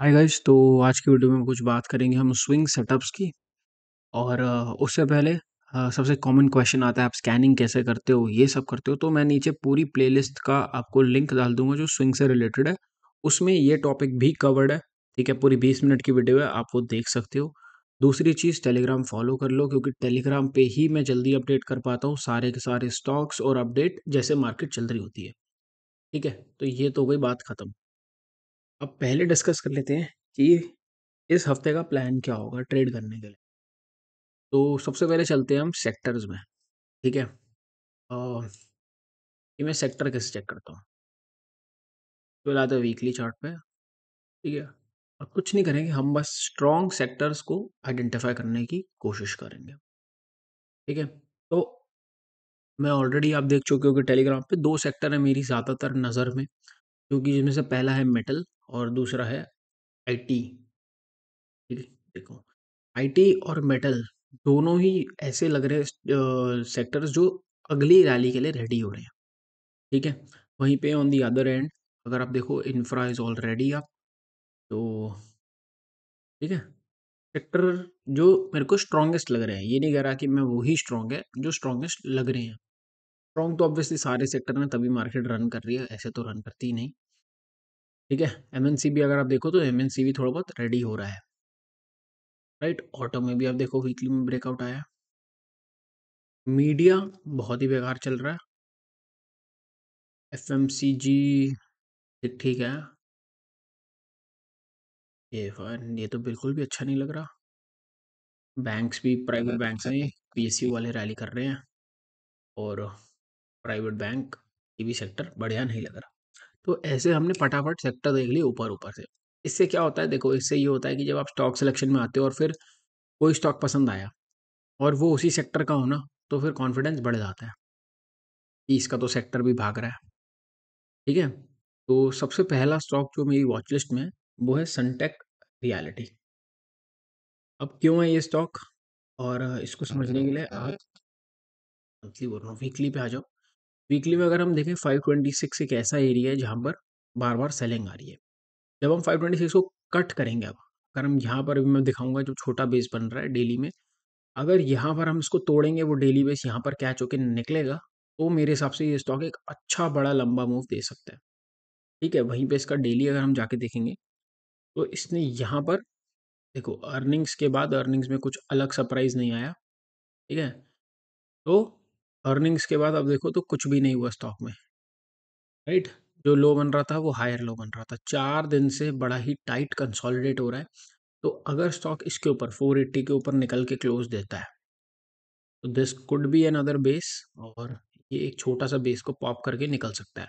hi guys तो आज की वीडियो में कुछ बात करेंगे हम स्विंग सेटअप्स की और उससे पहले सबसे कॉमन क्वेश्चन आता है आप स्कैनिंग कैसे करते हो ये सब करते हो तो मैं नीचे पूरी प्लेलिस्ट का आपको लिंक डाल दूंगा जो स्विंग से रिलेटेड है उसमें ये टॉपिक भी कवर्ड है ठीक है पूरी बीस मिनट की वीडियो है आप वो देख सकते हो दूसरी चीज़ टेलीग्राम फॉलो कर लो क्योंकि टेलीग्राम पर ही मैं जल्दी अपडेट कर पाता हूँ सारे के सारे स्टॉक्स और अपडेट जैसे मार्केट चल रही होती है ठीक है तो ये तो हो गई बात ख़त्म अब पहले डिस्कस कर लेते हैं कि इस हफ्ते का प्लान क्या होगा ट्रेड करने के लिए तो सबसे पहले चलते हैं हम सेक्टर्स में ठीक है और ये मैं सेक्टर कैसे चेक करता हूँ तो लाते हैं वीकली चार्ट पे ठीक है और कुछ नहीं करेंगे हम बस स्ट्रॉन्ग सेक्टर्स को आइडेंटिफाई करने की कोशिश करेंगे ठीक है तो मैं ऑलरेडी आप देख चुके हो कि टेलीग्राम पे दो सेक्टर है मेरी ज़्यादातर नज़र में क्योंकि जिसमें से पहला है मेटल और दूसरा है आईटी ठीक है देखो आईटी और मेटल दोनों ही ऐसे लग रहे सेक्टर्स जो अगली रैली के लिए रेडी हो रहे हैं ठीक है वहीं पे ऑन दी अदर एंड अगर आप देखो इंफ्रा इज ऑलरेडी आप तो ठीक है सेक्टर जो मेरे को स्ट्रॉन्गेस्ट लग रहे हैं ये नहीं कह रहा कि मैं वही स्ट्रॉन्ग है जो स्ट्रॉन्गेस्ट लग रहे हैं स्ट्रॉन्ग तो ऑब्वियसली सारे सेक्टर ने तभी मार्केट रन कर रही है ऐसे तो रन करती ही नहीं ठीक है एमएनसीबी अगर आप देखो तो एमएनसीबी थोड़ा बहुत रेडी हो रहा है राइट ऑटो में भी आप देखो वीकली में ब्रेकआउट आया मीडिया बहुत ही बेकार चल रहा है एफ एम सी जी ठीक है ये ये तो बिल्कुल भी अच्छा नहीं लग रहा बैंक्स भी प्राइवेट बैंक्स हैं एस सी वाले रैली कर रहे हैं और प्राइवेट बैंक ये भी सेक्टर बढ़िया नहीं लग रहा तो ऐसे हमने फटाफट सेक्टर देख लिए ऊपर ऊपर से इससे क्या होता है देखो इससे ये होता है कि जब आप स्टॉक सिलेक्शन में आते हो और फिर कोई स्टॉक पसंद आया और वो उसी सेक्टर का होना तो फिर कॉन्फिडेंस बढ़ जाता है कि इसका तो सेक्टर भी भाग रहा है ठीक है तो सबसे पहला स्टॉक जो मेरी वॉचलिस्ट में में वो है सनटेक रियलिटी अब क्यों है ये स्टॉक और इसको समझने के लिए आप मंथली बोल रहा हूँ वीकली पे आ जाओ वीकली में अगर हम देखें 526 एक ऐसा एरिया है जहाँ पर बार बार सेलिंग आ रही है जब हम 526 को कट करेंगे अब अगर हम यहाँ पर अभी मैं दिखाऊंगा जो छोटा बेस बन रहा है डेली में अगर यहाँ पर हम इसको तोड़ेंगे वो डेली बेस यहाँ पर कैच होकर निकलेगा तो मेरे हिसाब से ये स्टॉक एक अच्छा बड़ा लंबा मूव दे सकता है ठीक है वहीं पर इसका डेली अगर हम जाके देखेंगे तो इसने यहाँ पर देखो अर्निंग्स के बाद अर्निंग्स में कुछ अलग सरप्राइज नहीं आया ठीक है तो अर्निंग्स के बाद अब देखो तो कुछ भी नहीं हुआ स्टॉक में राइट जो लो बन रहा था वो हायर लो बन रहा था चार दिन से बड़ा ही टाइट कंसोलिडेट हो रहा है तो अगर स्टॉक इसके ऊपर 480 के ऊपर निकल के क्लोज देता है तो this could be another base और ये एक छोटा सा बेस को पॉप करके निकल सकता है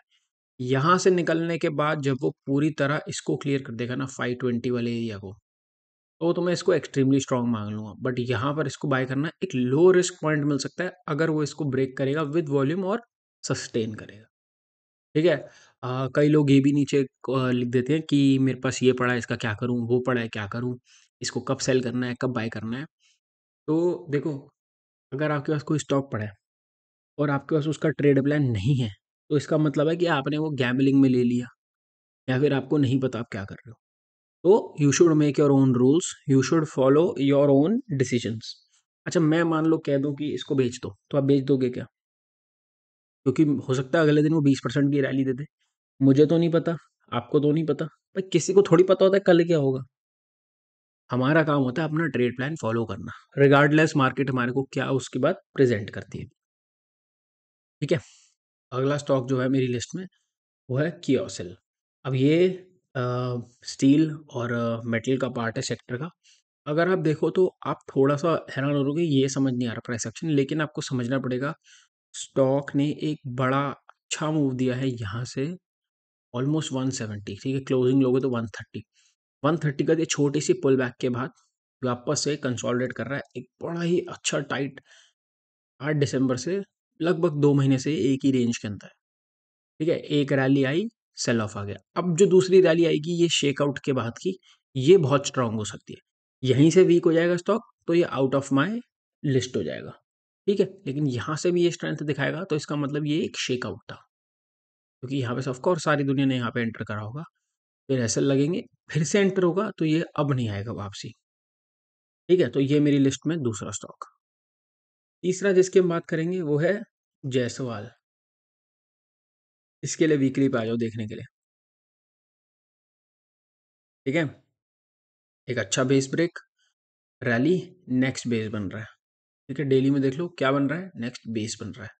यहाँ से निकलने के बाद जब वो पूरी तरह इसको क्लियर कर देगा ना 520 वाले एरिया को तो तो मैं इसको एक्सट्रीमली स्ट्रांग मांग लूँगा बट यहाँ पर इसको बाय करना एक लो रिस्क पॉइंट मिल सकता है अगर वो इसको ब्रेक करेगा विद वॉल्यूम और सस्टेन करेगा ठीक है आ, कई लोग ये भी नीचे लिख देते हैं कि मेरे पास ये पड़ा है इसका क्या करूँ वो पड़ा है क्या करूँ इसको कब सेल करना है कब बाय करना है तो देखो अगर आपके पास कोई स्टॉक पड़ा है और आपके पास उसका ट्रेड प्लान नहीं है तो इसका मतलब है कि आपने वो गैमलिंग में ले लिया या फिर आपको नहीं पता आप क्या कर रहे हो तो you should make your own rules you should follow your own decisions अच्छा मैं मान लो कह दूँ कि इसको भेज दो तो आप भेज दोगे क्या क्योंकि हो सकता है अगले दिन वो बीस परसेंट की रैली दे दे मुझे तो नहीं पता आपको तो नहीं पता पर किसी को थोड़ी पता होता है कल क्या होगा हमारा काम होता है अपना ट्रेड प्लान फॉलो करना रिगार्डलेस मार्केट हमारे को क्या उसके बाद प्रेजेंट करती है ठीक है अगला स्टॉक जो है मेरी लिस्ट में वो है कियोसिल अब ये स्टील और मेटल का पार्ट है सेक्टर का अगर आप देखो तो आप थोड़ा सा हैरान हो रोगे ये समझ नहीं आ रहा प्राइस एक्शन लेकिन आपको समझना पड़ेगा स्टॉक ने एक बड़ा अच्छा मूव दिया है यहाँ से ऑलमोस्ट 170 ठीक है क्लोजिंग लोगे तो 130 130 का ये छोटी सी पुल बैक के बाद वापस से कंसोलिडेट कर रहा है एक बड़ा ही अच्छा टाइट आठ दिसंबर से लगभग दो महीने से एक ही रेंज के अंदर ठीक है एक रैली आई सेल ऑफ आ गया अब जो दूसरी रैली आएगी ये शेकआउट के बाद की ये बहुत स्ट्रांग हो सकती है यहीं से वीक हो जाएगा स्टॉक तो ये आउट ऑफ माई लिस्ट हो जाएगा ठीक है लेकिन यहाँ से भी ये स्ट्रेंथ दिखाएगा तो इसका मतलब ये एक शेकआउट था क्योंकि यहाँ पे ऑफकोर्स सारी दुनिया ने यहाँ पे एंटर करा होगा फिर ऐसे लगेंगे फिर से एंटर होगा तो ये अब नहीं आएगा वापसी ठीक है तो ये मेरी लिस्ट में दूसरा स्टॉक तीसरा जिसकी हम बात करेंगे वो है जयसवाल इसके लिए वीकली पे आ जाओ देखने के लिए ठीक है एक अच्छा base break rally next base बन रहा है ठीक है डेली में देख लो क्या बन रहा है नेक्स्ट बेस बन रहा है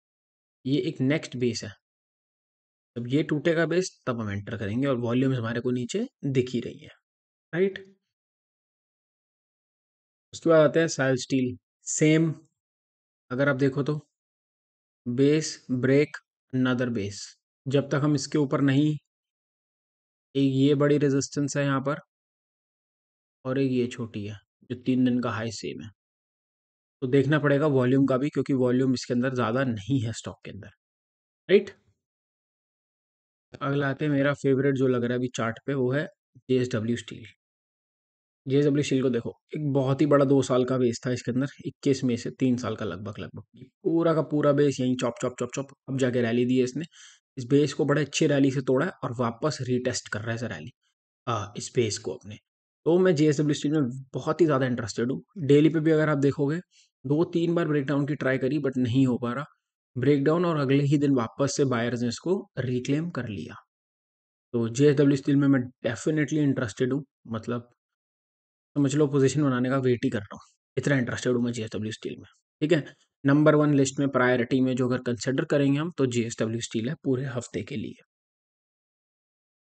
ये एक नेक्स्ट बेस है जब ये टूटेगा बेस तब हम एंटर करेंगे और वॉल्यूम हमारे को नीचे दिख ही रही है राइट उसके बाद आते हैं साइल स्टील सेम अगर आप देखो तो बेस ब्रेक अनदर बेस जब तक हम इसके ऊपर नहीं एक ये बड़ी रेजिस्टेंस है यहाँ पर और एक ये छोटी है जो तीन दिन का हाई सेम है तो देखना पड़ेगा वॉल्यूम का भी क्योंकि वॉल्यूम इसके अंदर ज़्यादा नहीं है स्टॉक के अंदर राइट अगला आते हैं मेरा फेवरेट जो लग रहा है अभी चार्ट पे वो है J W steel J W steel को देखो एक बहुत ही बड़ा दो साल का बेस था इसके अंदर इक्कीस में से तीन साल का लगभग लगभग पूरा का पूरा बेस यहीं चॉप चॉप चॉप चॉप अब जाके रैली दी है इसने इस बेस को बड़े अच्छी रैली से तोड़ा है और वापस रीटेस्ट कर रहा है सर रैली इस बेस को अपने तो मैं जे स्टील में बहुत ही ज़्यादा इंटरेस्टेड हूँ डेली पे भी अगर आप देखोगे दो तीन बार ब्रेकडाउन की ट्राई करी बट नहीं हो पा रहा ब्रेकडाउन और अगले ही दिन वापस से बायर्स ने इसको रिक्लेम कर लिया तो जे स्टील में मैं डेफिनेटली इंटरेस्टेड हूँ मतलब समझ लो पोजिशन बनाने का वेट ही कर रहा हूँ इतना इंटरेस्टेड हूँ मैं जे स्टील में ठीक है नंबर वन लिस्ट में प्रायोरिटी में जो अगर कंसिडर करेंगे हम तो जीएसडब्ल्यू स्टील है पूरे हफ्ते के लिए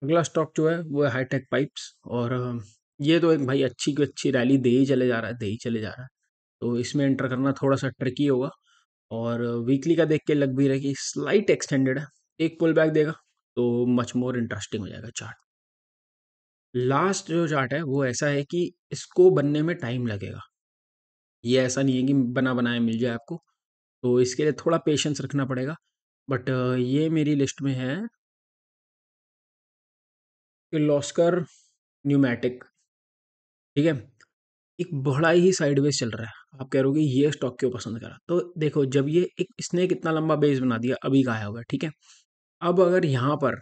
अगला स्टॉक जो है वो है हाईटेक पाइप्स और ये तो एक भाई अच्छी की अच्छी रैली दे ही चले जा रहा है दे ही चले जा रहा है तो इसमें एंटर करना थोड़ा सा ट्रिकी होगा और वीकली का देख के लग भी रहा है कि स्लाइट एक्सटेंडेड है एक पुल बैक देगा तो मच मोर इंटरेस्टिंग हो जाएगा चार्ट लास्ट जो चार्ट है वो ऐसा है कि इसको बनने में टाइम लगेगा ये ऐसा नहीं है कि बना बनाया मिल जाए आपको तो इसके लिए थोड़ा पेशेंस रखना पड़ेगा बट ये मेरी लिस्ट में है किर्लोस्कर न्यूमैटिक ठीक है एक बड़ा ही साइडवेज चल रहा है आप कह रहे हो ये स्टॉक क्यों पसंद करा तो देखो जब ये एक इसने कितना लंबा बेस बना दिया अभी का आया हुआ ठीक है अब अगर यहाँ पर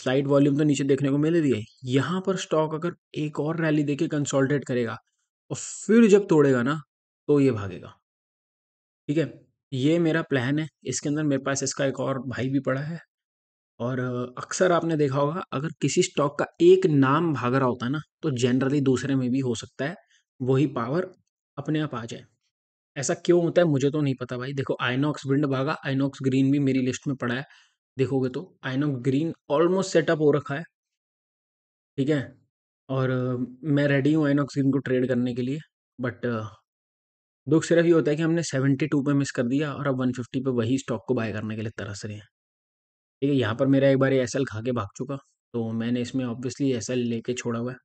स्लाइड वॉल्यूम तो नीचे देखने को मिल रही है यहाँ पर स्टॉक अगर एक और रैली देके कंसोलिडेट करेगा और फिर जब तोड़ेगा ना तो ये भागेगा ठीक है ये मेरा प्लान है इसके अंदर मेरे पास इसका एक और भाई भी पड़ा है और अक्सर आपने देखा होगा अगर किसी स्टॉक का एक नाम भाग रहा होता है ना तो जनरली दूसरे में भी हो सकता है वही पावर अपने आप आ जाए ऐसा क्यों होता है मुझे तो नहीं पता भाई देखो आइनॉक्स विंड भागा आइनॉक्स ग्रीन भी मेरी लिस्ट में पड़ा है देखोगे तो आइनॉक्स ग्रीन ऑलमोस्ट सेटअप हो रखा है ठीक है और मैं रेडी हूँ आइनॉक्स इनको ट्रेड करने के लिए बट दुख सिर्फ ये होता है कि हमने सेवेंटी टू पे मिस कर दिया और अब वन फिफ्टी पे वही स्टॉक को बाय करने के लिए तरस रहे हैं ठीक है यहाँ पर मेरा एक बार एस एल खा के भाग चुका तो मैंने इसमें ऑब्वियसली एस एल लेके छोड़ा हुआ है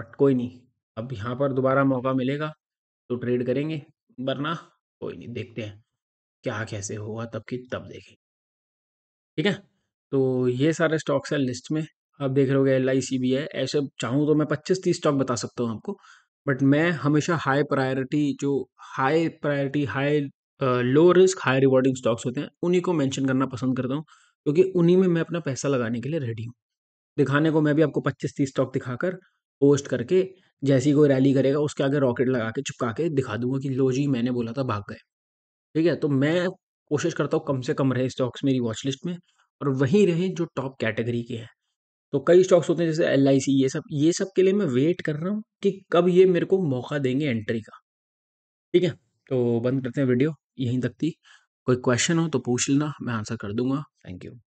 बट कोई नहीं अब यहाँ पर दोबारा मौका मिलेगा तो ट्रेड करेंगे वरना कोई नहीं देखते हैं क्या कैसे होगा तब की तब देखेंगे ठीक है तो ये सारे स्टॉक्स हैं लिस्ट में आप देख रहे हो एल आई सी भी है ऐसे चाहूँ तो मैं पच्चीस तीस स्टॉक बता सकता हूँ आपको बट मैं हमेशा हाई प्रायोरिटी जो high priority high low risk high rewarding stocks होते हैं उन्हीं को मैंशन करना पसंद करता हूँ क्योंकि उन्हीं में मैं अपना पैसा लगाने के लिए रेडी हूँ दिखाने को मैं भी आपको पच्चीस तीस स्टॉक दिखाकर पोस्ट करके जैसी कोई रैली करेगा उसके आगे रॉकेट लगा के चिपका के दिखा दूंगा कि लो जी मैंने बोला था भाग गए ठीक है तो मैं कोशिश करता हूँ कम से कम रहे स्टॉक्स मेरी वॉच लिस्ट में और वहीं रहे जो टॉप कैटेगरी के हैं तो कई स्टॉक्स होते हैं जैसे एल ये सब ये सब के लिए मैं वेट कर रहा हूँ कि कब ये मेरे को मौका देंगे एंट्री का ठीक है तो बंद करते हैं वीडियो यहीं तक थी कोई क्वेश्चन हो तो पूछ लेना मैं आंसर कर दूंगा थैंक यू